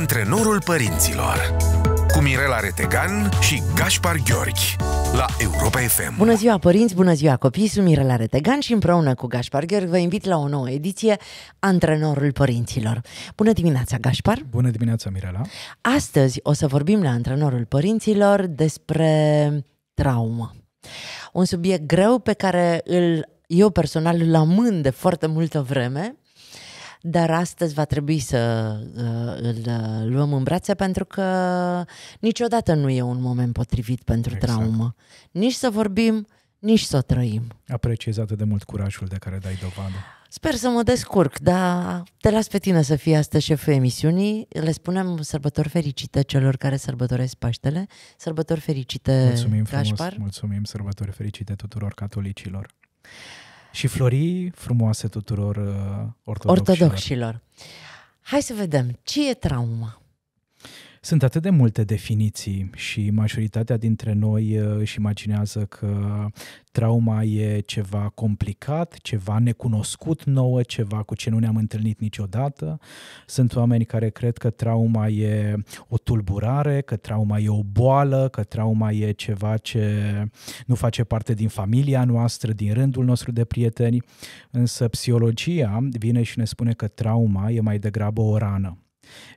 Antrenorul părinților cu Mirela Retegan și Gaspar Gheorghi la Europa FM. Bună ziua părinți, bună ziua copii, sunt Mirela Retegan și împreună cu Gaspar Gheorghi vă invit la o nouă ediție Antrenorul Părinților. Bună dimineața, Gaspar! Bună dimineața, Mirela! Astăzi o să vorbim la Antrenorul Părinților despre traumă. Un subiect greu pe care îl eu personal îl amând de foarte multă vreme dar astăzi va trebui să uh, îl uh, luăm în brațe pentru că niciodată nu e un moment potrivit pentru exact. traumă. Nici să vorbim, nici să o trăim. Apreciez atât de mult curajul de care dai dovadă. Sper să mă descurc, dar te las pe tine să fii astăzi șeful emisiunii. Le spunem sărbători fericite celor care sărbătoresc Paștele. Sărbători fericite, Mulțumim frumos, Gașpar. mulțumim, sărbători fericite tuturor catolicilor. Și florii frumoase tuturor uh, ortodoxilor. ortodoxilor. Hai să vedem, ce e trauma? Sunt atât de multe definiții și majoritatea dintre noi uh, își imaginează că trauma e ceva complicat, ceva necunoscut nouă, ceva cu ce nu ne-am întâlnit niciodată. Sunt oameni care cred că trauma e o tulburare, că trauma e o boală, că trauma e ceva ce nu face parte din familia noastră, din rândul nostru de prieteni, însă psihologia vine și ne spune că trauma e mai degrabă o rană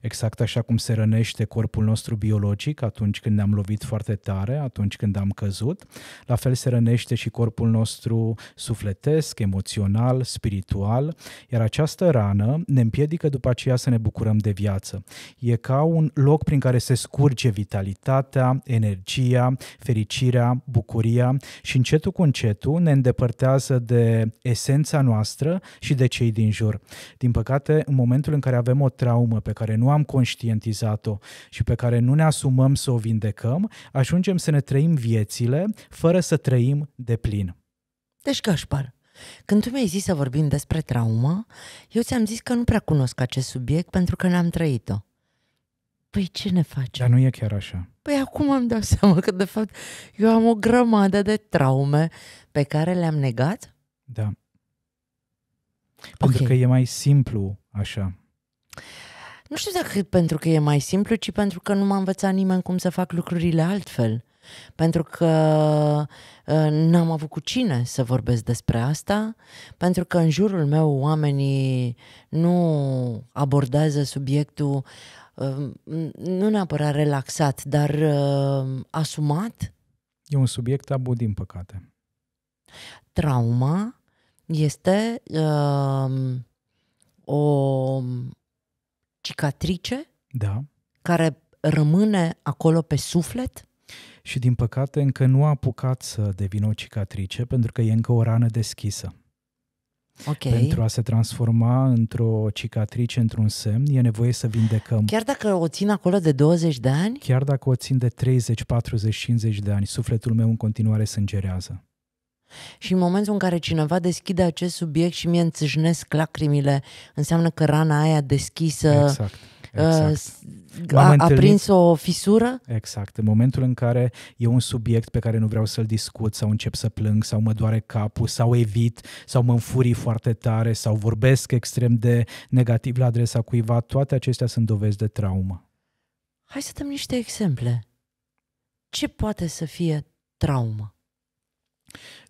exact așa cum se rănește corpul nostru biologic atunci când ne-am lovit foarte tare, atunci când am căzut, la fel se rănește și corpul nostru sufletesc, emoțional, spiritual, iar această rană ne împiedică după aceea să ne bucurăm de viață. E ca un loc prin care se scurge vitalitatea, energia, fericirea, bucuria și încetul cu încetul ne îndepărtează de esența noastră și de cei din jur. Din păcate, în momentul în care avem o traumă pe care care nu am conștientizat-o și pe care nu ne asumăm să o vindecăm, ajungem să ne trăim viețile fără să trăim de plin. Deci, Gașpar, când tu mi-ai zis să vorbim despre traumă, eu ți-am zis că nu prea cunosc acest subiect pentru că n-am trăit-o. Păi ce ne faci? Dar nu e chiar așa. Păi acum am dau seama că de fapt eu am o grămadă de traume pe care le-am negat? Da. Pentru okay. că e mai simplu așa. Nu știu dacă pentru că e mai simplu, ci pentru că nu m-a învățat nimeni cum să fac lucrurile altfel. Pentru că ă, n-am avut cu cine să vorbesc despre asta, pentru că în jurul meu oamenii nu abordează subiectul ă, nu neapărat relaxat, dar ă, asumat. E un subiect tabu, din păcate. Trauma este uh, o cicatrice da. care rămâne acolo pe suflet? Și din păcate încă nu a apucat să devină o cicatrice pentru că e încă o rană deschisă. Okay. Pentru a se transforma într-o cicatrice, într-un semn, e nevoie să vindecăm. Chiar dacă o țin acolo de 20 de ani? Chiar dacă o țin de 30, 40, 50 de ani, sufletul meu în continuare sângerează. Și în momentul în care cineva deschide acest subiect și mie înțâșnesc lacrimile, înseamnă că rana aia deschisă exact. Uh, exact. A, a prins o fisură? Exact. În momentul în care e un subiect pe care nu vreau să-l discut sau încep să plâng sau mă doare capul sau evit sau mă înfurii foarte tare sau vorbesc extrem de negativ la adresa cuiva, toate acestea sunt dovezi de traumă. Hai să dăm niște exemple. Ce poate să fie traumă?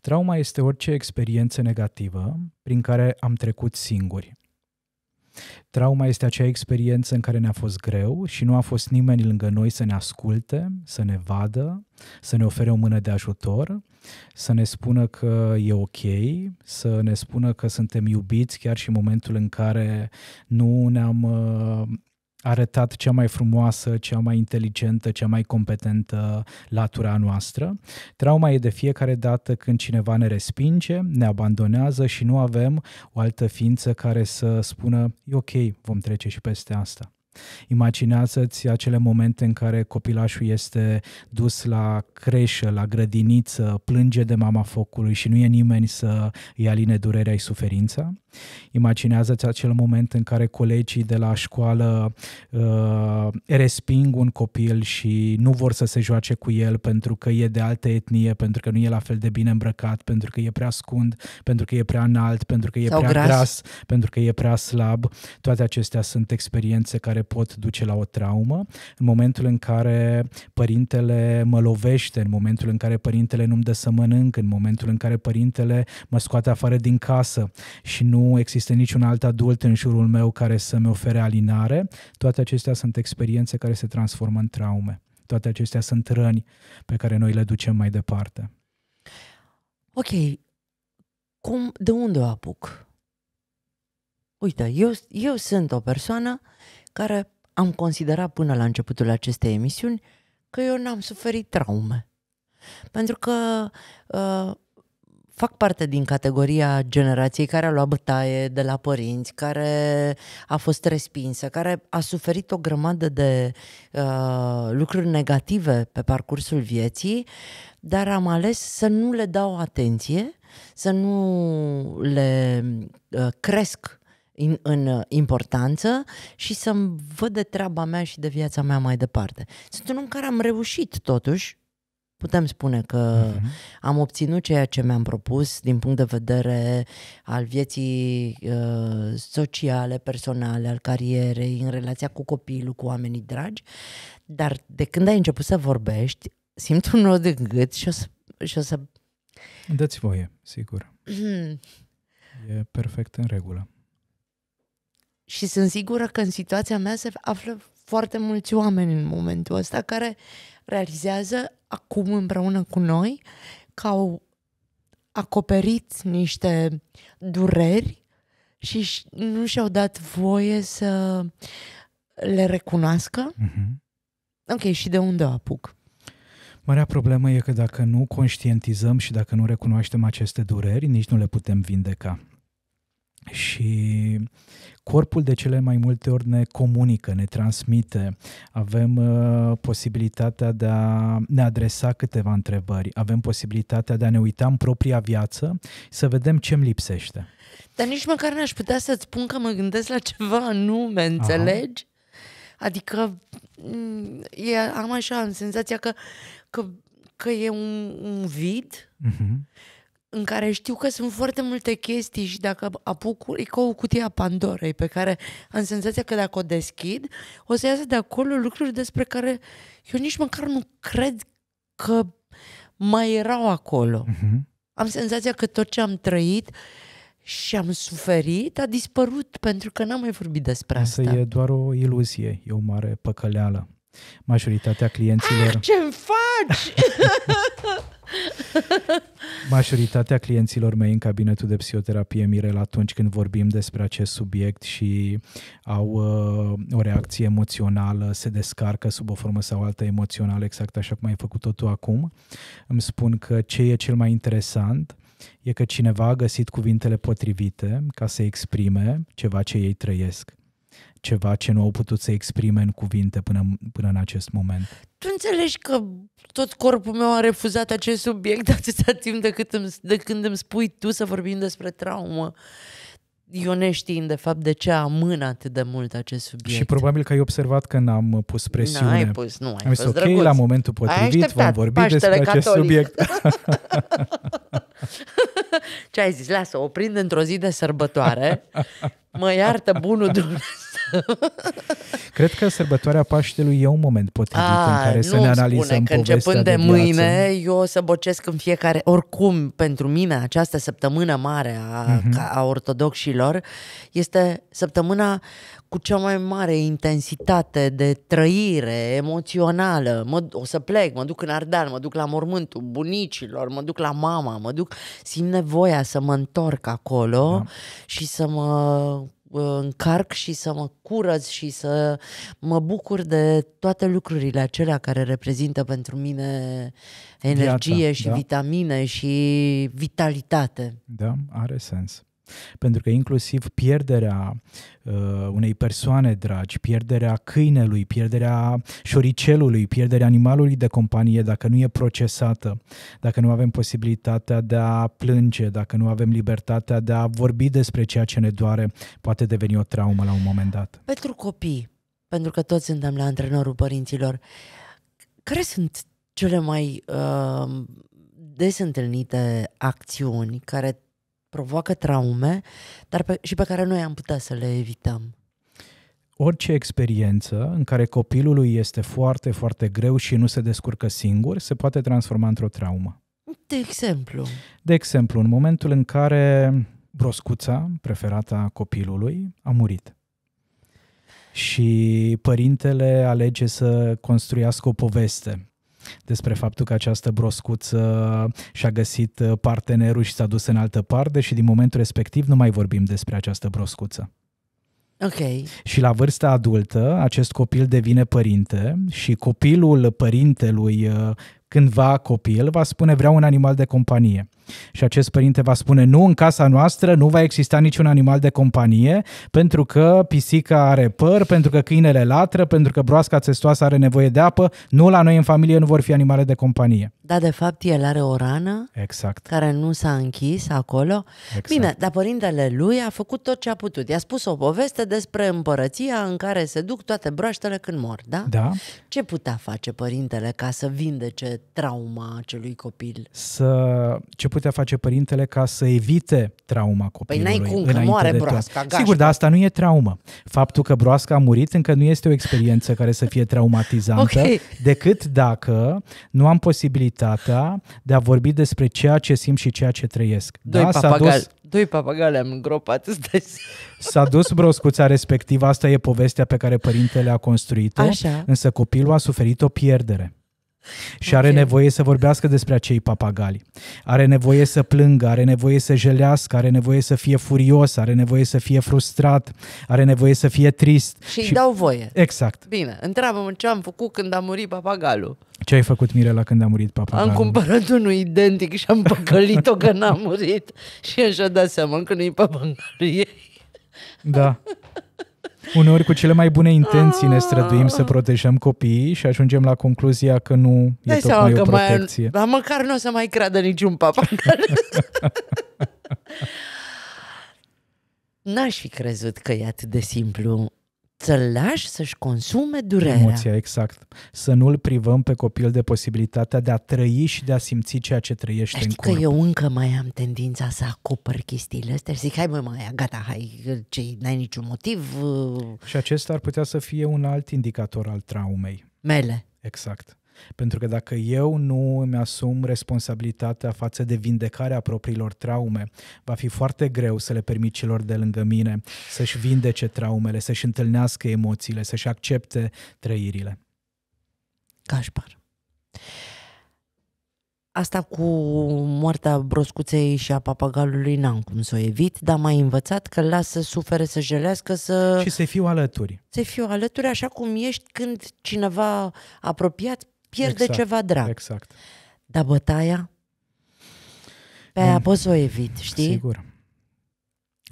Trauma este orice experiență negativă prin care am trecut singuri. Trauma este acea experiență în care ne-a fost greu și nu a fost nimeni lângă noi să ne asculte, să ne vadă, să ne ofere o mână de ajutor, să ne spună că e ok, să ne spună că suntem iubiți chiar și în momentul în care nu ne-am uh, arătat cea mai frumoasă, cea mai inteligentă, cea mai competentă latura noastră. Trauma e de fiecare dată când cineva ne respinge, ne abandonează și nu avem o altă ființă care să spună e ok, vom trece și peste asta. Imaginează-ți acele momente în care copilașul este dus la creșă, la grădiniță, plânge de mama focului și nu e nimeni să îi aline durerea și suferința. Imaginează-ți acel moment în care colegii de la școală uh, resping un copil și nu vor să se joace cu el pentru că e de altă etnie, pentru că nu e la fel de bine îmbrăcat, pentru că e prea scund, pentru că e prea înalt, pentru că e Sau prea gras. gras, pentru că e prea slab. Toate acestea sunt experiențe care pot duce la o traumă, în momentul în care părintele mă lovește, în momentul în care părintele nu-mi dă să mănânc, în momentul în care părintele mă scoate afară din casă și nu există niciun alt adult în jurul meu care să-mi ofere alinare, toate acestea sunt experiențe care se transformă în traume. Toate acestea sunt răni pe care noi le ducem mai departe. Ok, cum, de unde o apuc? Uite, eu, eu sunt o persoană care am considerat până la începutul acestei emisiuni că eu n-am suferit traume. Pentru că uh, fac parte din categoria generației care a luat bătaie de la părinți, care a fost respinsă, care a suferit o grămadă de uh, lucruri negative pe parcursul vieții, dar am ales să nu le dau atenție, să nu le uh, cresc în, în uh, importanță și să-mi văd de treaba mea și de viața mea mai departe. Sunt un om care am reușit totuși, putem spune că uh-huh. am obținut ceea ce mi-am propus din punct de vedere al vieții uh, sociale, personale, al carierei, în relația cu copilul, cu oamenii dragi, dar de când ai început să vorbești, simt un nod de gât și o să... Și o să... Dați voie, sigur. Hmm. e perfect în regulă. Și sunt sigură că în situația mea se află foarte mulți oameni în momentul ăsta care realizează acum împreună cu noi că au acoperit niște dureri și nu și-au dat voie să le recunoască. Mm-hmm. Ok, și de unde o apuc? Marea problemă e că dacă nu conștientizăm și dacă nu recunoaștem aceste dureri, nici nu le putem vindeca și corpul de cele mai multe ori ne comunică, ne transmite, avem uh, posibilitatea de a ne adresa câteva întrebări, avem posibilitatea de a ne uita în propria viață, să vedem ce îmi lipsește. Dar nici măcar n-aș putea să-ți spun că mă gândesc la ceva anume, înțelegi? Aha. Adică mm, e, am așa, am senzația că, că, că e un, un vid uh-huh în care știu că sunt foarte multe chestii și dacă apuc, e ca o cutie a Pandorei pe care am senzația că dacă o deschid, o să iasă de acolo lucruri despre care eu nici măcar nu cred că mai erau acolo. Uh-huh. Am senzația că tot ce am trăit și am suferit a dispărut pentru că n-am mai vorbit despre asta. Asta e doar o iluzie, e o mare păcăleală majoritatea clienților... Ah, ce-mi faci? Majoritatea clienților mei în cabinetul de psihoterapie, Mirel, atunci când vorbim despre acest subiect și au uh, o reacție emoțională, se descarcă sub o formă sau alta emoțională, exact așa cum ai făcut-o tu acum, îmi spun că ce e cel mai interesant e că cineva a găsit cuvintele potrivite ca să exprime ceva ce ei trăiesc ceva ce nu au putut să exprime în cuvinte până, până în acest moment. Tu înțelegi că tot corpul meu a refuzat acest subiect atâta timp de, cât îmi, de când îmi spui tu să vorbim despre traumă. Eu neștiind de fapt de ce amân atât de mult acest subiect. Și probabil că ai observat că n-am pus presiune. N-ai pus, nu, ai Am fost okay, la momentul potrivit vom vorbi despre catolic. acest subiect. ce ai zis? Lasă, o prind într-o zi de sărbătoare. Mă iartă bunul Dumnezeu. Cred că sărbătoarea Paștelui e un moment potrivit A, în ah, care să ne analizăm spune că începând de, de mâine viață. eu o să bocesc în fiecare, oricum pentru mine această săptămână mare a, uh-huh. a ortodoxilor este săptămâna cu cea mai mare intensitate de trăire emoțională. Mă, o să plec, mă duc în Ardan, mă duc la mormântul bunicilor, mă duc la mama, mă duc, simt nevoia să mă întorc acolo da. și să mă Uh, încarc și să mă curăț și să mă bucur de toate lucrurile acelea care reprezintă pentru mine energie Viața, și da. vitamine și vitalitate. Da, are sens pentru că inclusiv pierderea uh, unei persoane dragi, pierderea câinelui, pierderea șoricelului, pierderea animalului de companie, dacă nu e procesată, dacă nu avem posibilitatea de a plânge, dacă nu avem libertatea de a vorbi despre ceea ce ne doare, poate deveni o traumă la un moment dat. Pentru copii, pentru că toți suntem la antrenorul părinților, care sunt cele mai uh, des întâlnite acțiuni care provoacă traume, dar pe, și pe care noi am putea să le evităm. Orice experiență în care copilului este foarte, foarte greu și nu se descurcă singur, se poate transforma într-o traumă. De exemplu? De exemplu, în momentul în care broscuța, preferata copilului, a murit și părintele alege să construiască o poveste despre faptul că această broscuță și-a găsit uh, partenerul și s-a dus în altă parte și din momentul respectiv nu mai vorbim despre această broscuță. Okay. Și la vârsta adultă, acest copil devine părinte și copilul părintelui, uh, cândva copil, va spune vreau un animal de companie. Și acest părinte va spune, nu, în casa noastră nu va exista niciun animal de companie, pentru că pisica are păr, pentru că câinele latră, pentru că broasca țestoasă are nevoie de apă, nu la noi în familie nu vor fi animale de companie. Da, de fapt el are o rană exact. care nu s-a închis acolo. Exact. Bine, dar părintele lui a făcut tot ce a putut. I-a spus o poveste despre împărăția în care se duc toate broaștele când mor, da? Da. Ce putea face părintele ca să vindece trauma acelui copil? Să, ce putea face părintele ca să evite trauma păi copilului? Păi n-ai cum, că moare broasca, Sigur, dar asta nu e traumă. Faptul că broasca a murit încă nu este o experiență care să fie traumatizantă, okay. decât dacă nu am posibilitatea de a vorbi despre ceea ce simt și ceea ce trăiesc. Doi da? papagali. doi papagale am îngropat. S-a dus broscuța respectivă, asta e povestea pe care părintele a construit-o, Așa. însă copilul a suferit o pierdere. Și okay. are nevoie să vorbească despre acei papagali. Are nevoie să plângă, are nevoie să jelească, are nevoie să fie furios, are nevoie să fie frustrat, are nevoie să fie trist. Și, și... dau voie. Exact. Bine, întreabă-mă ce am făcut când a murit papagalul. Ce ai făcut, Mirela, când a murit papagalul? Am cumpărat unul identic și am păcălit-o că n-a murit. Și așa dat seama că nu-i papagalul ei. Da. Uneori cu cele mai bune intenții ne străduim să ah. protejăm copiii și ajungem la concluzia că nu Dai e tocmai o protecție. Mai, dar măcar nu o să mai creadă niciun papa. N-aș fi crezut că e atât de simplu să-l lași să-și consume durerea. Emoția, exact. Să nu-l privăm pe copil de posibilitatea de a trăi și de a simți ceea ce trăiește Știi în corp. că eu încă mai am tendința să acopăr chestiile astea și zic, hai mai mai, gata, hai, ce, n-ai niciun motiv. Uh. Și acesta ar putea să fie un alt indicator al traumei. Mele. Exact. Pentru că dacă eu nu îmi asum responsabilitatea față de vindecarea propriilor traume, va fi foarte greu să le permit celor de lângă mine să-și vindece traumele, să-și întâlnească emoțiile, să-și accepte trăirile. Gașpar. Asta cu moartea broscuței și a papagalului n-am cum să o evit, dar m-a învățat că las să sufere, să jelească, să... Și să fiu alături. Să fiu alături așa cum ești când cineva apropiat pierde exact, ceva drag. Exact. Dar bătaia? Pe aia um, poți să o evit, știi? Sigur.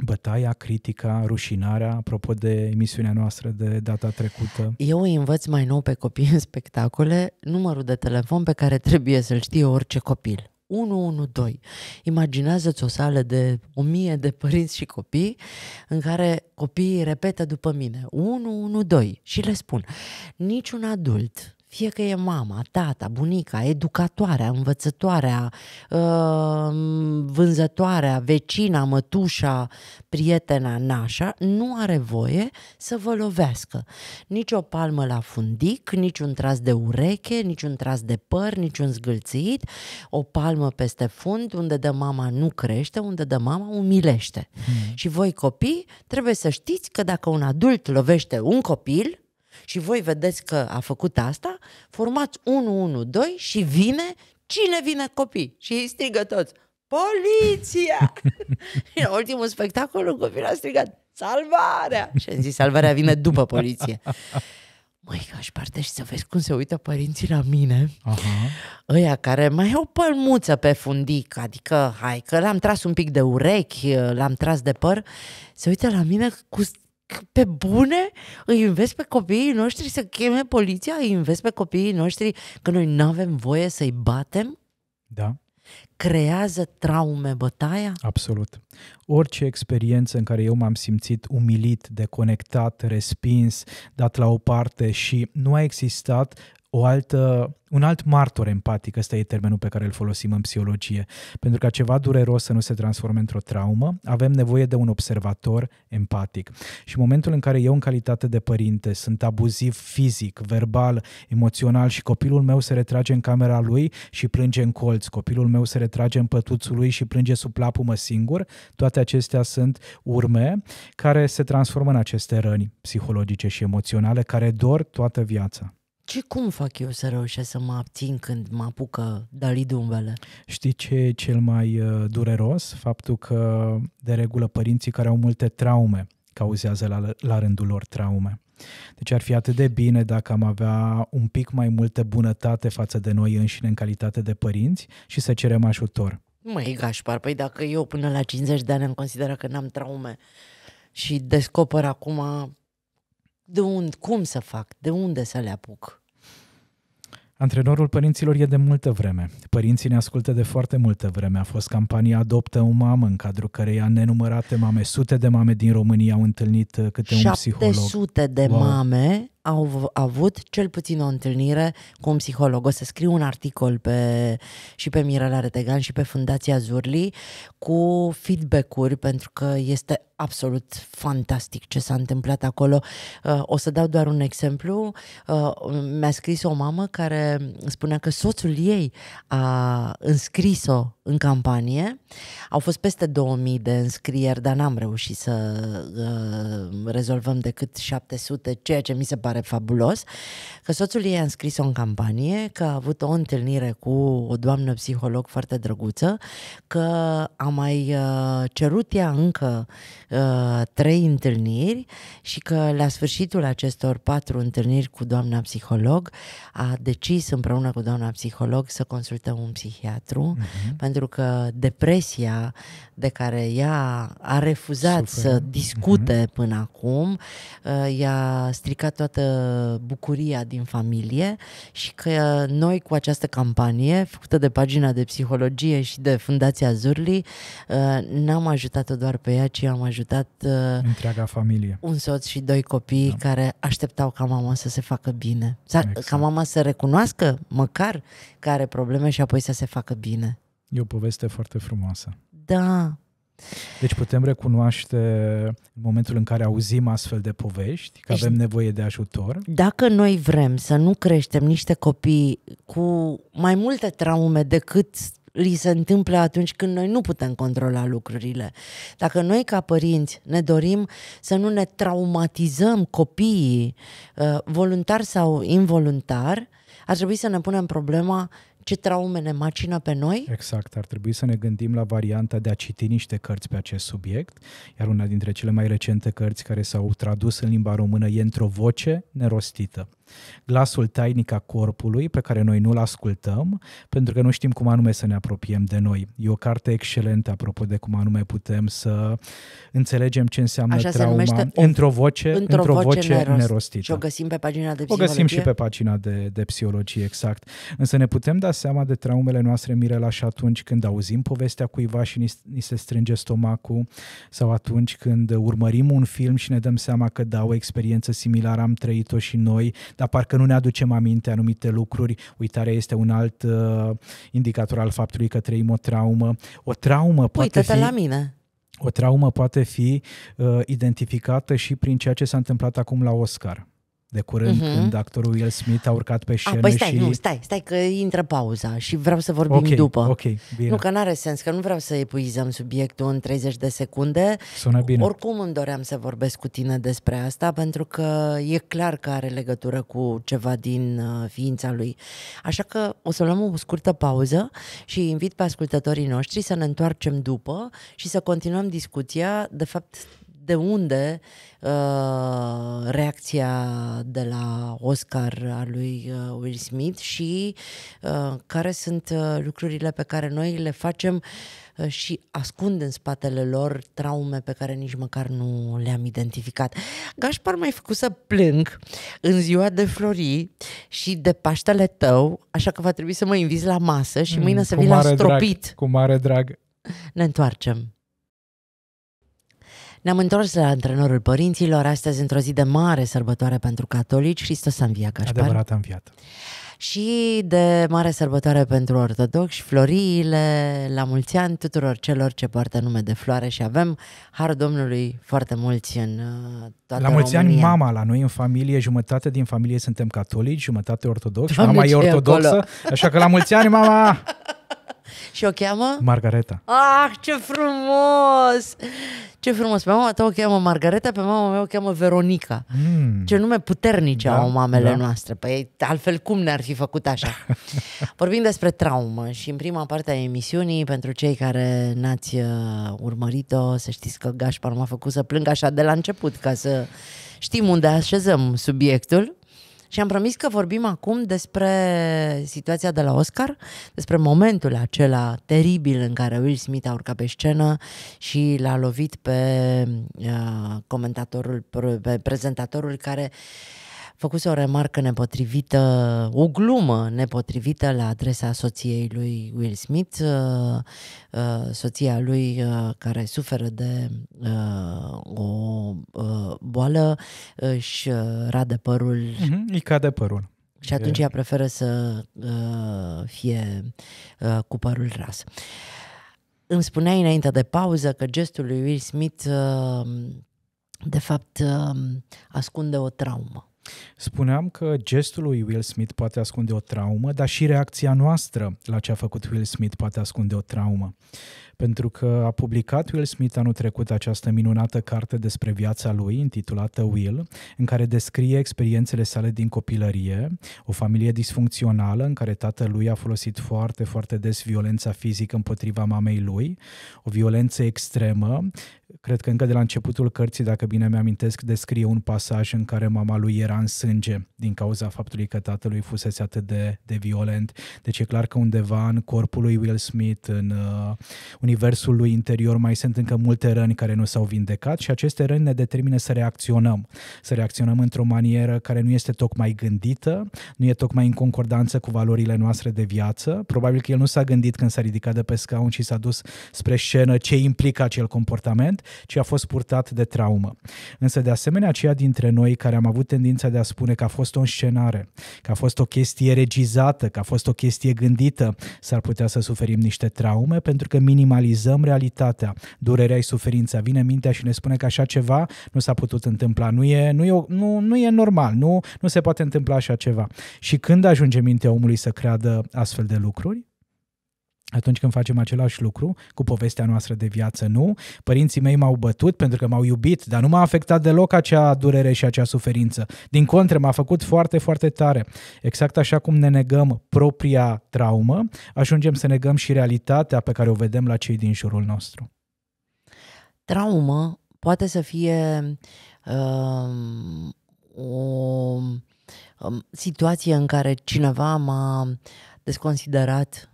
Bătaia, critica, rușinarea, apropo de emisiunea noastră de data trecută. Eu îi învăț mai nou pe copii în spectacole numărul de telefon pe care trebuie să-l știe orice copil. 112. Imaginează-ți o sală de o mie de părinți și copii în care copiii repetă după mine 112 și le spun niciun adult fie că e mama, tata, bunica, educatoarea, învățătoarea, uh, vânzătoarea, vecina, mătușa, prietena, nașa, nu are voie să vă lovească. Nici o palmă la fundic, nici un tras de ureche, nici un tras de păr, nici un zgâlțit, o palmă peste fund, unde de mama nu crește, unde de mama umilește. Hmm. Și voi copii trebuie să știți că dacă un adult lovește un copil, și voi vedeți că a făcut asta, formați 2 și vine, cine vine copii? Și ei strigă toți, poliția! În ultimul spectacol, copil a strigat, salvarea! Și am zis, salvarea vine după poliție. Măi, că aș parte și să vezi cum se uită părinții la mine. Aha. Ăia care mai au pălmuță pe fundic, adică, hai, că l-am tras un pic de urechi, l-am tras de păr, se uită la mine cu pe bune îi înveți pe copiii noștri să cheme poliția, îi înveți pe copiii noștri că noi nu avem voie să-i batem? Da. Creează traume bătaia? Absolut. Orice experiență în care eu m-am simțit umilit, deconectat, respins, dat la o parte și nu a existat o altă, un alt martor empatic, ăsta e termenul pe care îl folosim în psihologie. Pentru ca ceva dureros să nu se transforme într-o traumă, avem nevoie de un observator empatic. Și în momentul în care eu, în calitate de părinte, sunt abuziv fizic, verbal, emoțional și copilul meu se retrage în camera lui și plânge în colț, copilul meu se retrage în pătuțul lui și plânge sub plapumă singur, toate acestea sunt urme care se transformă în aceste răni psihologice și emoționale care dor toată viața ce cum fac eu să reușesc să mă abțin când mă apucă Dumbele? Știi ce e cel mai uh, dureros? Faptul că, de regulă, părinții care au multe traume cauzează la, la rândul lor traume. Deci ar fi atât de bine dacă am avea un pic mai multă bunătate față de noi înșine în calitate de părinți și să cerem ajutor. Măi, Gașpar, păi dacă eu până la 50 de ani am considerat că n-am traume și descoper acum de unde, cum să fac, de unde să le apuc? Antrenorul părinților e de multă vreme. Părinții ne ascultă de foarte multă vreme. A fost campania Adoptă o mamă, în cadrul căreia nenumărate mame, sute de mame din România au întâlnit uh, câte un psiholog. 700 de wow. mame au avut cel puțin o întâlnire cu un psiholog. O să scriu un articol pe, și pe Mirela Retegan și pe Fundația Zurli cu feedback-uri pentru că este absolut fantastic ce s-a întâmplat acolo. Uh, o să dau doar un exemplu. Uh, mi-a scris o mamă care spunea că soțul ei a înscris-o în campanie. Au fost peste 2000 de înscrieri, dar n-am reușit să uh, rezolvăm decât 700, ceea ce mi se pare fabulos. Că soțul ei a înscris-o în campanie, că a avut o întâlnire cu o doamnă psiholog foarte drăguță, că a mai uh, cerut ea încă uh, trei întâlniri și că la sfârșitul acestor patru întâlniri cu doamna psiholog a decis împreună cu doamna psiholog să consultăm un psihiatru, uh-huh pentru că depresia de care ea a refuzat Super. să discute mm-hmm. până acum, uh, i-a stricat toată bucuria din familie și că uh, noi cu această campanie făcută de pagina de psihologie și de Fundația Zurli, uh, n-am ajutat-o doar pe ea, ci am ajutat întreaga familie. Un soț și doi copii da. care așteptau ca mama să se facă bine, exact. ca mama să recunoască măcar că are probleme și apoi să se facă bine. E o poveste foarte frumoasă. Da. Deci putem recunoaște în momentul în care auzim astfel de povești că deci, avem nevoie de ajutor. Dacă noi vrem să nu creștem niște copii cu mai multe traume decât li se întâmplă atunci când noi nu putem controla lucrurile. Dacă noi ca părinți ne dorim să nu ne traumatizăm copiii uh, voluntar sau involuntar, ar trebui să ne punem problema ce traume ne macină pe noi. Exact, ar trebui să ne gândim la varianta de a citi niște cărți pe acest subiect, iar una dintre cele mai recente cărți care s-au tradus în limba română e într-o voce nerostită. Glasul tainic a corpului pe care noi nu-l ascultăm pentru că nu știm cum anume să ne apropiem de noi. E o carte excelentă apropo de cum anume putem să înțelegem ce înseamnă Așa trauma o... într-o voce, într-o într voce, voce nerost. nerostită. Și o găsim pe pagina de psihologie? O găsim și pe pagina de, de psihologie, exact. Însă ne putem da seama de traumele noastre, Mirela, și atunci când auzim povestea cuiva și ni, ni se strânge stomacul sau atunci când urmărim un film și ne dăm seama că da, o experiență similară am trăit-o și noi, dar parcă nu ne aducem aminte anumite lucruri. Uitarea este un alt uh, indicator al faptului că trăim o traumă. O traumă poate te fi... la mine! O traumă poate fi uh, identificată și prin ceea ce s-a întâmplat acum la Oscar de curând, uh-huh. când actorul Will Smith a urcat pe ah, scenă a, păi stai, și... nu, stai, stai că intră pauza și vreau să vorbim okay, după. Ok, bine. Nu, că n-are sens, că nu vreau să epuizăm subiectul în 30 de secunde. Sună bine. Oricum îmi doream să vorbesc cu tine despre asta, pentru că e clar că are legătură cu ceva din uh, ființa lui. Așa că o să luăm o scurtă pauză și invit pe ascultătorii noștri să ne întoarcem după și să continuăm discuția, de fapt, de unde uh, reacția de la Oscar a lui uh, Will Smith și uh, care sunt uh, lucrurile pe care noi le facem uh, și ascund în spatele lor traume pe care nici măcar nu le-am identificat. Gașpar m-ai făcut să plâng în ziua de Flori și de Paștele tău, așa că va trebui să mă invizi la masă și mm, mâine mm, să vii la stropit. Drag, cu mare drag. Ne întoarcem. Ne-am întors la antrenorul părinților, astăzi într-o zi de mare sărbătoare pentru catolici, Hristos a înviat, Gașpar. Adevărat a înviat. Și de mare sărbătoare pentru ortodoxi, floriile, la mulți ani tuturor celor ce poartă nume de floare și avem har Domnului foarte mulți în uh, toată La mulți România. ani mama la noi în familie, jumătate din familie suntem catolici, jumătate ortodoxi, mama e ortodoxă, acolo? așa că la mulți ani mama! Și o cheamă? Margareta. Ah, ce frumos! Ce frumos! Pe mama ta o cheamă Margareta, pe mama mea o cheamă Veronica. Mm. Ce nume puternice da, au mamele da. noastre. Păi altfel cum ne-ar fi făcut așa? Vorbim despre traumă și în prima parte a emisiunii, pentru cei care n-ați uh, urmărit-o, să știți că Gașpar m-a făcut să plâng așa de la început, ca să știm unde așezăm subiectul. Și am promis că vorbim acum despre situația de la Oscar, despre momentul acela teribil în care Will Smith a urcat pe scenă și l-a lovit pe uh, comentatorul, pe prezentatorul care uh, făcuse o remarcă nepotrivită, o glumă nepotrivită la adresa soției lui Will Smith, uh, uh, soția lui uh, care suferă de o boală, își rade părul. Mm-hmm, îi cade părul. Și atunci e... ea preferă să fie cu părul ras. Îmi spuneai înainte de pauză că gestul lui Will Smith de fapt ascunde o traumă. Spuneam că gestul lui Will Smith poate ascunde o traumă, dar și reacția noastră la ce a făcut Will Smith poate ascunde o traumă pentru că a publicat Will Smith anul trecut această minunată carte despre viața lui, intitulată Will, în care descrie experiențele sale din copilărie, o familie disfuncțională în care tatălui a folosit foarte, foarte des violența fizică împotriva mamei lui, o violență extremă. Cred că încă de la începutul cărții, dacă bine mi-amintesc, descrie un pasaj în care mama lui era în sânge din cauza faptului că tatălui fusese atât de, de violent. Deci e clar că undeva în corpul lui Will Smith, în uh, universului interior mai sunt încă multe răni care nu s-au vindecat și aceste răni ne determină să reacționăm. Să reacționăm într-o manieră care nu este tocmai gândită, nu e tocmai în concordanță cu valorile noastre de viață. Probabil că el nu s-a gândit când s-a ridicat de pe scaun și s-a dus spre scenă ce implică acel comportament, ci a fost purtat de traumă. Însă, de asemenea, aceia dintre noi care am avut tendința de a spune că a fost o scenare, că a fost o chestie regizată, că a fost o chestie gândită, s-ar putea să suferim niște traume, pentru că minim minimalizăm realitatea, durerea și suferința. Vine mintea și ne spune că așa ceva nu s-a putut întâmpla, nu e, nu e, nu, nu e normal, nu, nu se poate întâmpla așa ceva. Și când ajunge mintea omului să creadă astfel de lucruri, atunci când facem același lucru, cu povestea noastră de viață, nu. Părinții mei m-au bătut pentru că m-au iubit, dar nu m-a afectat deloc acea durere și acea suferință. Din contră, m-a făcut foarte, foarte tare. Exact așa cum ne negăm propria traumă, ajungem să negăm și realitatea pe care o vedem la cei din jurul nostru. Traumă poate să fie uh, o um, situație în care cineva m-a desconsiderat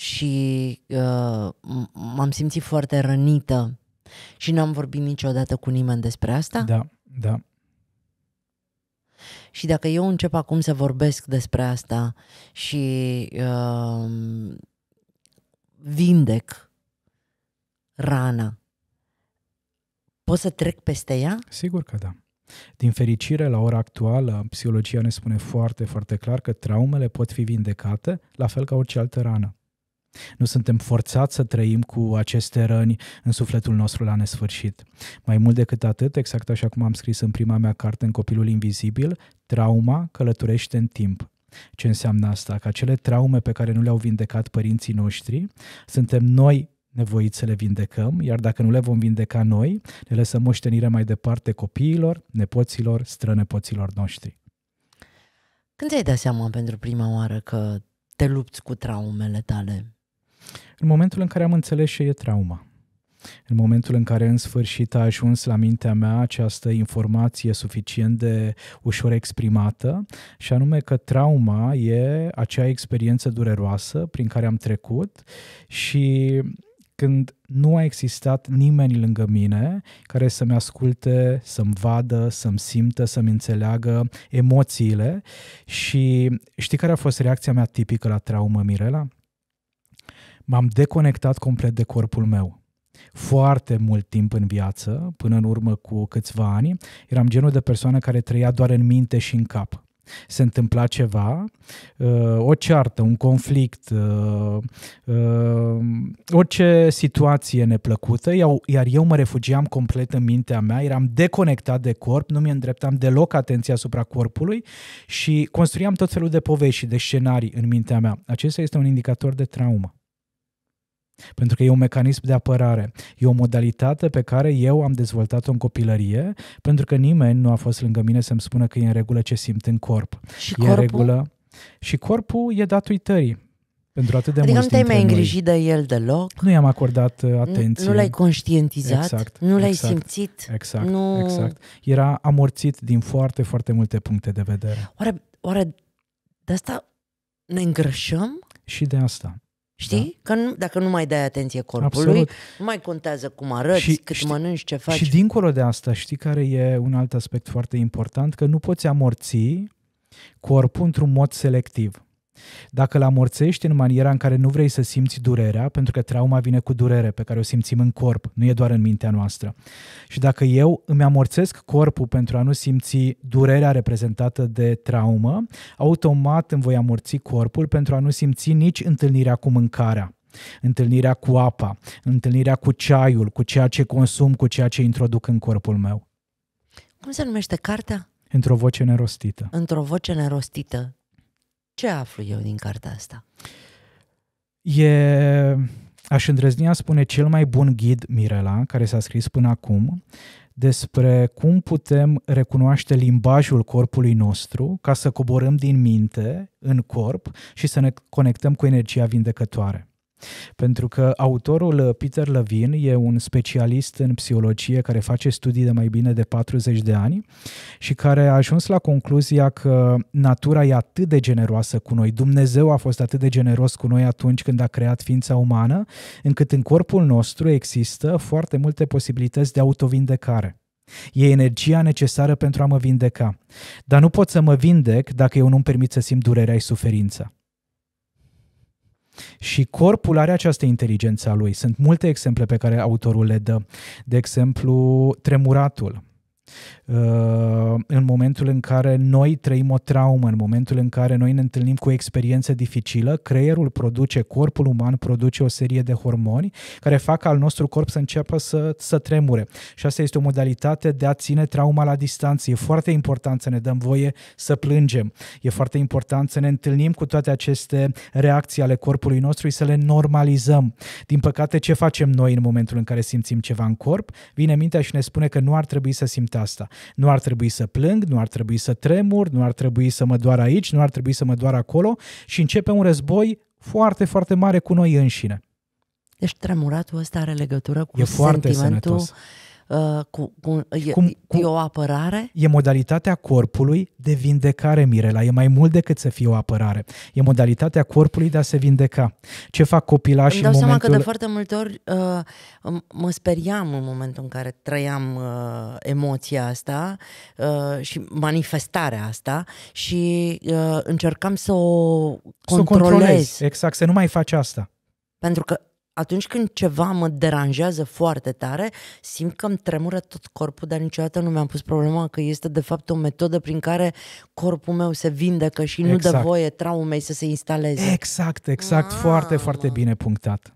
și uh, m-am simțit foarte rănită și n-am vorbit niciodată cu nimeni despre asta. Da, da. Și dacă eu încep acum să vorbesc despre asta și uh, vindec rana, pot să trec peste ea? Sigur că da. Din fericire, la ora actuală, psihologia ne spune foarte, foarte clar că traumele pot fi vindecate, la fel ca orice altă rană. Nu suntem forțați să trăim cu aceste răni în sufletul nostru la nesfârșit. Mai mult decât atât, exact așa cum am scris în prima mea carte în Copilul Invizibil, trauma călătorește în timp. Ce înseamnă asta? Că acele traume pe care nu le-au vindecat părinții noștri, suntem noi nevoiți să le vindecăm, iar dacă nu le vom vindeca noi, le lăsăm moștenire mai departe copiilor, nepoților, strănepoților noștri. Când ți-ai dat seama pentru prima oară că te lupți cu traumele tale? În momentul în care am înțeles ce e trauma, în momentul în care în sfârșit a ajuns la mintea mea această informație suficient de ușor exprimată, și anume că trauma e acea experiență dureroasă prin care am trecut și când nu a existat nimeni lângă mine care să-mi asculte, să-mi vadă, să-mi simtă, să-mi înțeleagă emoțiile. Și știi care a fost reacția mea tipică la traumă, Mirela? m-am deconectat complet de corpul meu. Foarte mult timp în viață, până în urmă cu câțiva ani, eram genul de persoană care trăia doar în minte și în cap se întâmpla ceva, uh, o ceartă, un conflict, uh, uh, orice situație neplăcută, iar eu mă refugiam complet în mintea mea, eram deconectat de corp, nu mi îndreptam deloc atenția asupra corpului și construiam tot felul de povești și de scenarii în mintea mea. Acesta este un indicator de traumă. Pentru că e un mecanism de apărare. E o modalitate pe care eu am dezvoltat-o în copilărie, pentru că nimeni nu a fost lângă mine să-mi spună că e în regulă ce simt în corp. Și e corpul? În regulă. Și corpul e dat uitării. Pentru atât de adică nu te-ai mai îngrijit de el deloc? Nu i-am acordat uh, atenție. Nu, nu l-ai conștientizat? Exact, nu l-ai exact, simțit? Exact, nu... exact. Era amorțit din foarte, foarte multe puncte de vedere. Oare, oare de asta ne îngrășăm? Și de asta. Știi? Da. Că nu, dacă nu mai dai atenție corpului, Absolut. nu mai contează cum arăți, și, cât știi, mănânci, ce faci. Și dincolo de asta, știi care e un alt aspect foarte important? Că nu poți amorți corpul într-un mod selectiv. Dacă îl amorțești în maniera în care nu vrei să simți durerea, pentru că trauma vine cu durere pe care o simțim în corp, nu e doar în mintea noastră. Și dacă eu îmi amorțesc corpul pentru a nu simți durerea reprezentată de traumă, automat îmi voi amorți corpul pentru a nu simți nici întâlnirea cu mâncarea întâlnirea cu apa, întâlnirea cu ceaiul, cu ceea ce consum, cu ceea ce introduc în corpul meu. Cum se numește cartea? Într-o voce nerostită. Într-o voce nerostită. Ce aflu eu din cartea asta? E, aș a spune, cel mai bun ghid, Mirela, care s-a scris până acum, despre cum putem recunoaște limbajul corpului nostru ca să coborâm din minte în corp și să ne conectăm cu energia vindecătoare. Pentru că autorul uh, Peter Levin e un specialist în psihologie care face studii de mai bine de 40 de ani și care a ajuns la concluzia că natura e atât de generoasă cu noi, Dumnezeu a fost atât de generos cu noi atunci când a creat ființa umană, încât în corpul nostru există foarte multe posibilități de autovindecare. E energia necesară pentru a mă vindeca. Dar nu pot să mă vindec dacă eu nu-mi permit să simt durerea și suferința. Și corpul are această inteligență a lui. Sunt multe exemple pe care autorul le dă. De exemplu, tremuratul. Uh, în momentul în care noi trăim o traumă, în momentul în care noi ne întâlnim cu o experiență dificilă, creierul produce, corpul uman produce o serie de hormoni care fac al nostru corp să înceapă să, să tremure. Și asta este o modalitate de a ține trauma la distanță. E foarte important să ne dăm voie să plângem. E foarte important să ne întâlnim cu toate aceste reacții ale corpului nostru și să le normalizăm. Din păcate, ce facem noi în momentul în care simțim ceva în corp? Vine mintea și ne spune că nu ar trebui să simtă asta. Nu ar trebui să plâng, nu ar trebui să tremur, nu ar trebui să mă doar aici, nu ar trebui să mă doar acolo și începe un război foarte, foarte mare cu noi înșine. Deci tremuratul ăsta are legătură cu e sentimentul Uh, cu, cu, e, cum, cu, e o apărare? E modalitatea corpului de vindecare, Mirela. E mai mult decât să fie o apărare. E modalitatea corpului de a se vindeca. Ce fac copilașii Îmi dau în seama momentul... că de foarte multe ori uh, mă speriam în momentul în care trăiam uh, emoția asta uh, și manifestarea asta și uh, încercam să o controlez. Să o controlez, exact, să nu mai faci asta. Pentru că atunci când ceva mă deranjează foarte tare, simt că îmi tremură tot corpul, dar niciodată nu mi-am pus problema că este de fapt o metodă prin care corpul meu se vindecă și exact. nu dă exact. voie traumei să se instaleze. Exact, exact, ah, foarte, foarte bine punctat.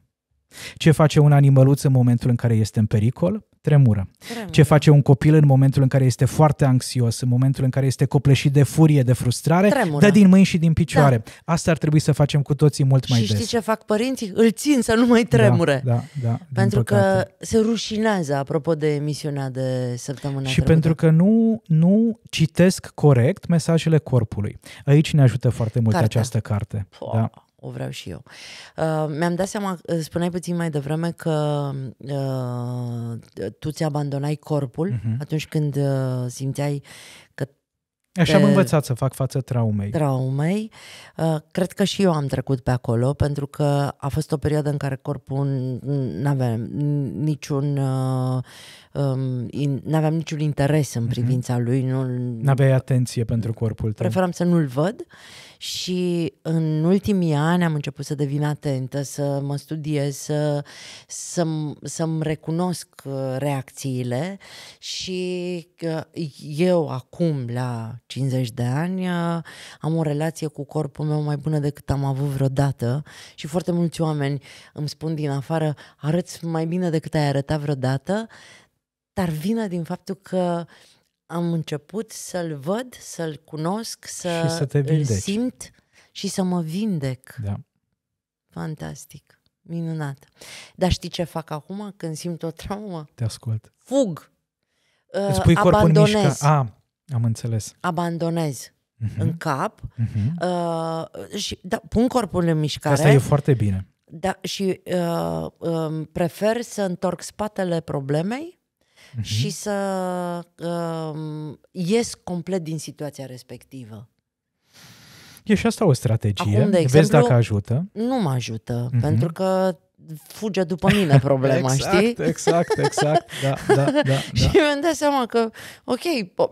Ce face un animăluț în momentul în care este în pericol? Tremură. Ce face un copil în momentul în care este foarte anxios, în momentul în care este copleșit de furie, de frustrare, Tremură. dă din mâini și din picioare. Da. Asta ar trebui să facem cu toții mult mai și des. Și știi ce fac părinții? Îl țin să nu mai da, tremure. Da, da, da, pentru că se rușinează, apropo de emisiunea de săptămâna Și trebuie. pentru că nu, nu citesc corect mesajele corpului. Aici ne ajută foarte mult Cartea. această carte. Da o vreau și eu. Uh, mi-am dat seama, uh, spuneai puțin mai devreme că uh, tu ți abandonai corpul uh-huh. atunci când uh, simțeai că Așa am învățat să fac față traumei. Traumei. Uh, cred că și eu am trecut pe acolo, pentru că a fost o perioadă în care corpul nu aveam niciun uh, um, nu aveam niciun interes în mhm. privința lui. Nu aveai atenție pentru corpul tău. Preferam să nu-l văd. Uh, și în ultimii ani am început să devin atentă, să mă studiez, să, să, să-mi recunosc uh, reacțiile și uh, eu acum, la 50 de ani, uh, am o relație cu corpul meu mai bună decât am avut vreodată și foarte mulți oameni îmi spun din afară, arăți mai bine decât ai arătat vreodată, dar vine din faptul că uh, am început să-l văd, să-l cunosc, să, și să te îl simt și să mă vindec. Da. Fantastic. Minunat. Dar știi ce fac acum când simt o traumă? Te ascult. Fug. Îți uh, pui abandonez. în mișcă. A, ah, am înțeles. Abandonez uh-huh. în cap uh-huh. uh, și da, pun corpul în mișcare. Asta e foarte bine. Da, și uh, uh, prefer să întorc spatele problemei uh-huh. și să uh, ies complet din situația respectivă. E și asta o strategie. Acum, de exemplu, Vezi dacă ajută. Nu mă ajută, uh-huh. pentru că fuge după mine problema, exact, știi? Exact, exact, da, da, da, da. Și mi-am dat seama că, ok,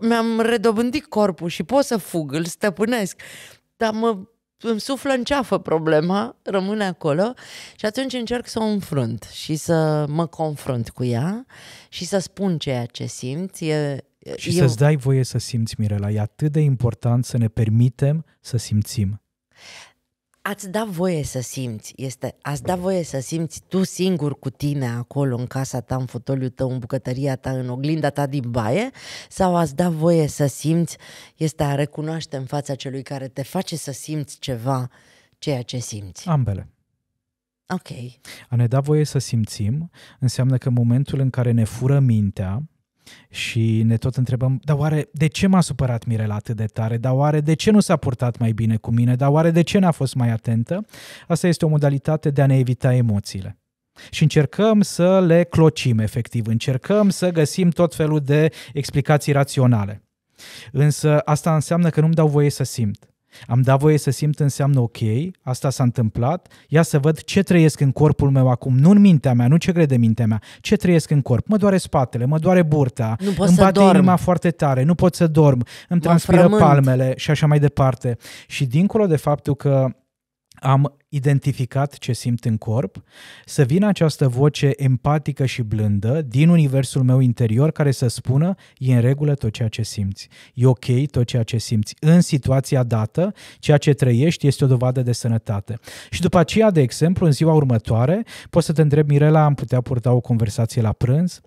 mi-am redobândit corpul și pot să fug, îl stăpânesc, dar mă îmi suflă în ceafă problema, rămâne acolo și atunci încerc să o înfrunt și să mă confrunt cu ea și să spun ceea ce simt. E, și eu... să-ți dai voie să simți, Mirela, e atât de important să ne permitem să simțim. Ați da voie să simți, este, ați da voie să simți tu singur cu tine acolo, în casa ta, în fotoliu tău, în bucătăria ta, în oglinda ta din baie, sau ați da voie să simți, este a recunoaște în fața celui care te face să simți ceva, ceea ce simți? Ambele. Ok. A ne da voie să simțim înseamnă că în momentul în care ne fură mintea, și ne tot întrebăm, dar oare de ce m-a supărat Mirela atât de tare? Dar oare de ce nu s-a purtat mai bine cu mine? Dar oare de ce n-a fost mai atentă? Asta este o modalitate de a ne evita emoțiile. Și încercăm să le clocim efectiv, încercăm să găsim tot felul de explicații raționale. Însă asta înseamnă că nu-mi dau voie să simt. Am dat voie să simt înseamnă ok, asta s-a întâmplat, ia să văd ce trăiesc în corpul meu acum, nu în mintea mea, nu ce crede mintea mea, ce trăiesc în corp. Mă doare spatele, mă doare burta, nu pot îmi bate dorm. inima foarte tare, nu pot să dorm, îmi transpiră palmele și așa mai departe. Și dincolo de faptul că am identificat ce simt în corp, să vină această voce empatică și blândă din universul meu interior care să spună e în regulă tot ceea ce simți, e ok tot ceea ce simți. În situația dată, ceea ce trăiești este o dovadă de sănătate. Și după aceea, de exemplu, în ziua următoare, poți să te întrebi, Mirela, am putea purta o conversație la prânz?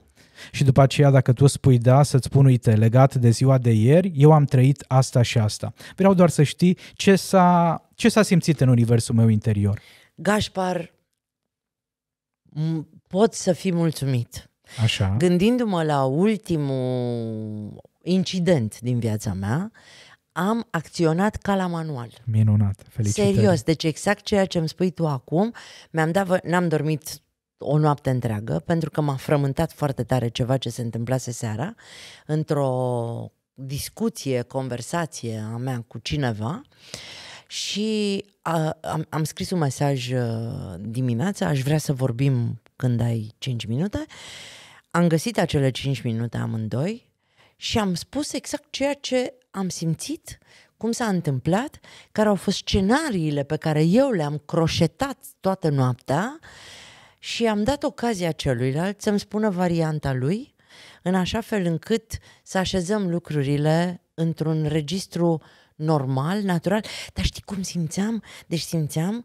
Și după aceea, dacă tu spui da, să-ți spun, uite, legat de ziua de ieri, eu am trăit asta și asta. Vreau doar să știi ce s-a, ce s-a simțit în universul meu interior. Gașpar, pot să fii mulțumit. Așa. Gândindu-mă la ultimul incident din viața mea, am acționat ca la manual. Minunat, felicitări. Serios, deci exact ceea ce îmi spui tu acum, mi-am dat, n-am dormit o noapte întreagă, pentru că m-a frământat foarte tare ceva ce se întâmplase seara, într-o discuție, conversație a mea cu cineva și a, am, am scris un mesaj uh, dimineața, aș vrea să vorbim când ai 5 minute. Am găsit acele 5 minute amândoi și am spus exact ceea ce am simțit, cum s-a întâmplat, care au fost scenariile pe care eu le-am croșetat toată noaptea, uh, și am dat ocazia celuilalt să-mi spună varianta lui, în așa fel încât să așezăm lucrurile într-un registru normal, natural. Dar știi cum simțeam? Deci simțeam,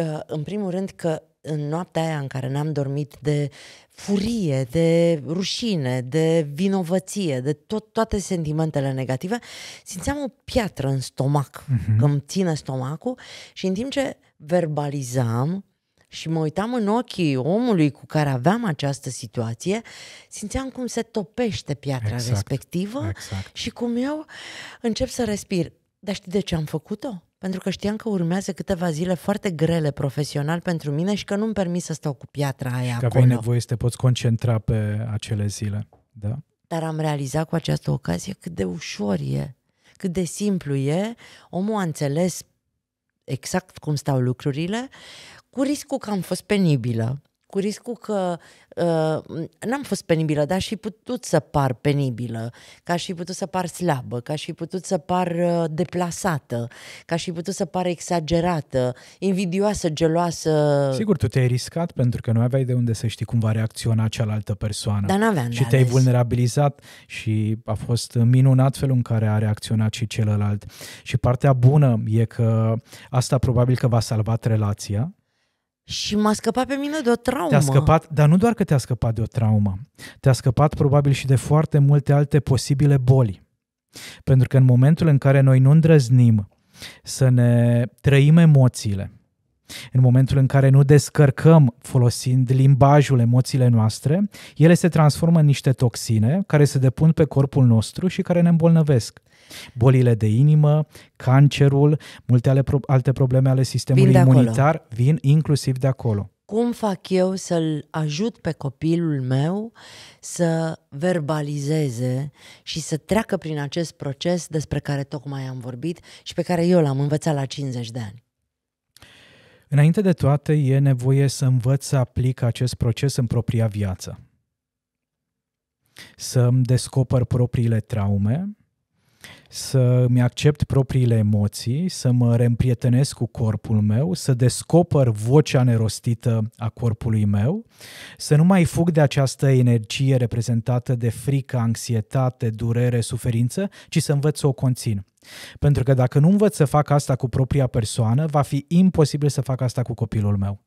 uh, în primul rând, că în noaptea aia în care n-am dormit de furie, de rușine, de vinovăție, de tot, toate sentimentele negative, simțeam o piatră în stomac, uh-huh. că îmi ține stomacul și în timp ce verbalizam și mă uitam în ochii omului cu care aveam această situație, simțeam cum se topește piatra exact. respectivă exact. și cum eu încep să respir. Dar știi de ce am făcut-o? Pentru că știam că urmează câteva zile foarte grele profesional pentru mine și că nu-mi permis să stau cu piatra aia și că acolo. aveai nevoie să te poți concentra pe acele zile. Da? Dar am realizat cu această ocazie cât de ușor e, cât de simplu e. Omul a înțeles exact cum stau lucrurile, cu riscul că am fost penibilă, cu riscul că uh, n-am fost penibilă, dar și putut să par penibilă, ca și putut să par slabă, ca și putut să par uh, deplasată, ca și putut să par exagerată, invidioasă, geloasă. Sigur, tu te-ai riscat pentru că nu aveai de unde să știi cum va reacționa cealaltă persoană. Dar n-aveam Și te-ai ales. vulnerabilizat și a fost minunat felul în care a reacționat și celălalt. Și partea bună e că asta probabil că va salvat relația, și m-a scăpat pe mine de o traumă. Te-a scăpat, dar nu doar că te-a scăpat de o traumă, te-a scăpat probabil și de foarte multe alte posibile boli. Pentru că în momentul în care noi nu îndrăznim să ne trăim emoțiile, în momentul în care nu descărcăm folosind limbajul emoțiile noastre, ele se transformă în niște toxine care se depun pe corpul nostru și care ne îmbolnăvesc. Bolile de inimă, cancerul, multe ale pro- alte probleme ale sistemului vin imunitar acolo. vin inclusiv de acolo. Cum fac eu să-l ajut pe copilul meu să verbalizeze și să treacă prin acest proces despre care tocmai am vorbit și pe care eu l-am învățat la 50 de ani? Înainte de toate, e nevoie să învăț să aplic acest proces în propria viață. Să-mi descoper propriile traume, să-mi accept propriile emoții, să mă reîmprietenesc cu corpul meu, să descoper vocea nerostită a corpului meu, să nu mai fug de această energie reprezentată de frică, anxietate, durere, suferință, ci să învăț să o conțin. Pentru că dacă nu învăț să fac asta cu propria persoană, va fi imposibil să fac asta cu copilul meu.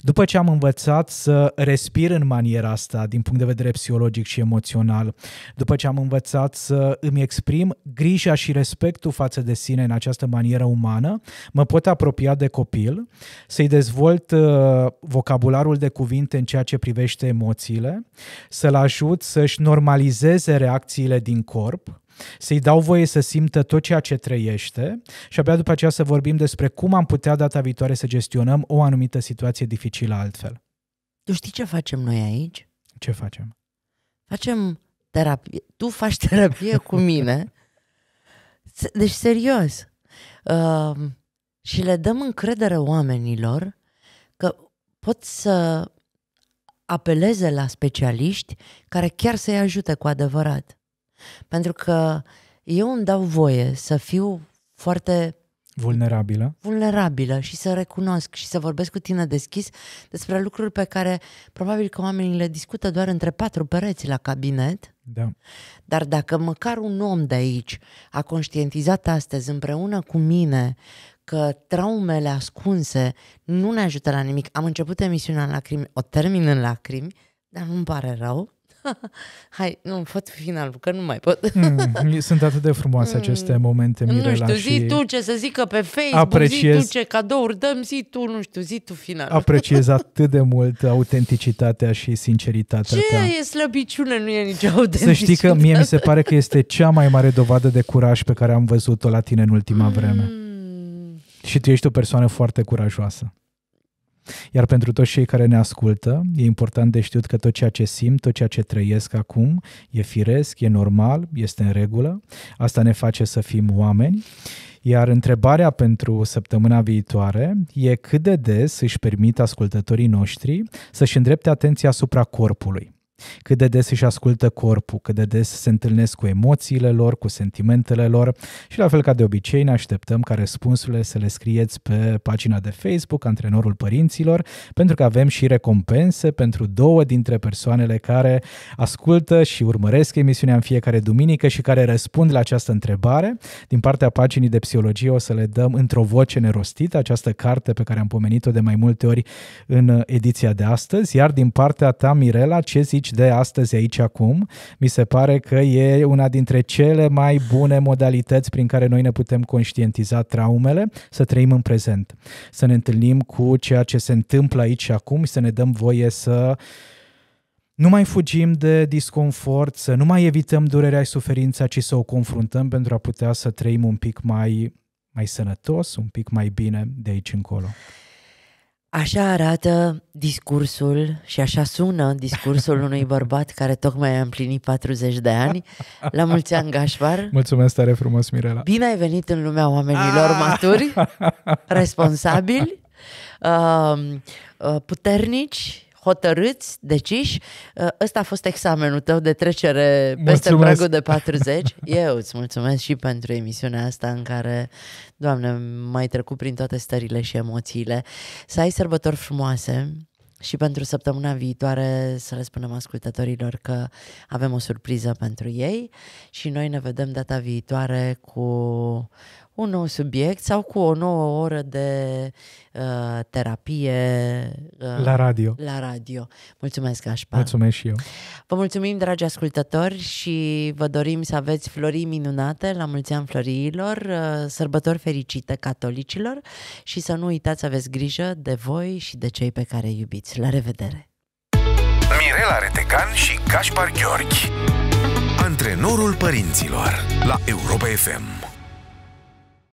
După ce am învățat să respir în maniera asta, din punct de vedere psihologic și emoțional, după ce am învățat să îmi exprim grija și respectul față de sine în această manieră umană, mă pot apropia de copil, să-i dezvolt uh, vocabularul de cuvinte în ceea ce privește emoțiile, să-l ajut să-și normalizeze reacțiile din corp, să-i dau voie să simtă tot ceea ce trăiește și abia după aceea să vorbim despre cum am putea data viitoare să gestionăm o anumită situație dificilă altfel. Tu știi ce facem noi aici? Ce facem? Facem terapie. Tu faci terapie cu mine. Deci, serios. Uh, și le dăm încredere oamenilor că pot să apeleze la specialiști care chiar să-i ajute cu adevărat. Pentru că eu îmi dau voie să fiu foarte vulnerabilă. Vulnerabilă și să recunosc și să vorbesc cu tine deschis despre lucruri pe care probabil că oamenii le discută doar între patru pereți la cabinet. Da. Dar dacă măcar un om de aici a conștientizat astăzi împreună cu mine că traumele ascunse nu ne ajută la nimic. Am început emisiunea în lacrimi, o termin în lacrimi, dar nu-mi pare rău. Hai, nu, fă finalul, că nu mai pot. mm, sunt atât de frumoase mm. aceste momente, Mirela. Nu știu, zi și... tu ce să zică pe Facebook, apreciez... zi tu ce cadouri dăm, zi tu, nu știu, zi tu finalul. apreciez atât de mult autenticitatea și sinceritatea ce ta. e slăbiciune, nu e nicio autenticitate. Să știi că mie mi se pare că este cea mai mare dovadă de curaj pe care am văzut-o la tine în ultima mm. vreme. Și tu ești o persoană foarte curajoasă. Iar pentru toți cei care ne ascultă, e important de știut că tot ceea ce simt, tot ceea ce trăiesc acum, e firesc, e normal, este în regulă. Asta ne face să fim oameni. Iar întrebarea pentru săptămâna viitoare e cât de des își permit ascultătorii noștri să-și îndrepte atenția asupra corpului. Cât de des își ascultă corpul, cât de des se întâlnesc cu emoțiile lor, cu sentimentele lor și la fel ca de obicei ne așteptăm ca răspunsurile să le scrieți pe pagina de Facebook Antrenorul Părinților pentru că avem și recompense pentru două dintre persoanele care ascultă și urmăresc emisiunea în fiecare duminică și care răspund la această întrebare. Din partea paginii de psihologie o să le dăm într-o voce nerostită această carte pe care am pomenit-o de mai multe ori în ediția de astăzi, iar din partea ta, Mirela, ce zici politici de astăzi, aici, acum. Mi se pare că e una dintre cele mai bune modalități prin care noi ne putem conștientiza traumele, să trăim în prezent, să ne întâlnim cu ceea ce se întâmplă aici și acum, să ne dăm voie să nu mai fugim de disconfort, să nu mai evităm durerea și suferința, ci să o confruntăm pentru a putea să trăim un pic mai, mai sănătos, un pic mai bine de aici încolo. Așa arată discursul și așa sună discursul unui bărbat care tocmai a împlinit 40 de ani. La mulți ani, Gașvar! Mulțumesc tare frumos, Mirela! Bine ai venit în lumea oamenilor ah! maturi, responsabili, uh, uh, puternici hotărâți, deciși, uh, ăsta a fost examenul tău de trecere peste mulțumesc. pragul de 40. Eu îți mulțumesc și pentru emisiunea asta în care, Doamne, mai trecut prin toate stările și emoțiile. Să ai sărbători frumoase, și pentru săptămâna viitoare să le spunem ascultătorilor că avem o surpriză pentru ei și noi ne vedem data viitoare cu un nou subiect sau cu o nouă oră de uh, terapie uh, la radio. La radio. Mulțumesc, Așpa. Mulțumesc și eu. Vă mulțumim, dragi ascultători, și vă dorim să aveți florii minunate la mulți ani floriilor, uh, sărbători fericite catolicilor și să nu uitați să aveți grijă de voi și de cei pe care îi iubiți. La revedere! Mirela Retecan și Gaspar Gheorghi Antrenorul părinților la Europa FM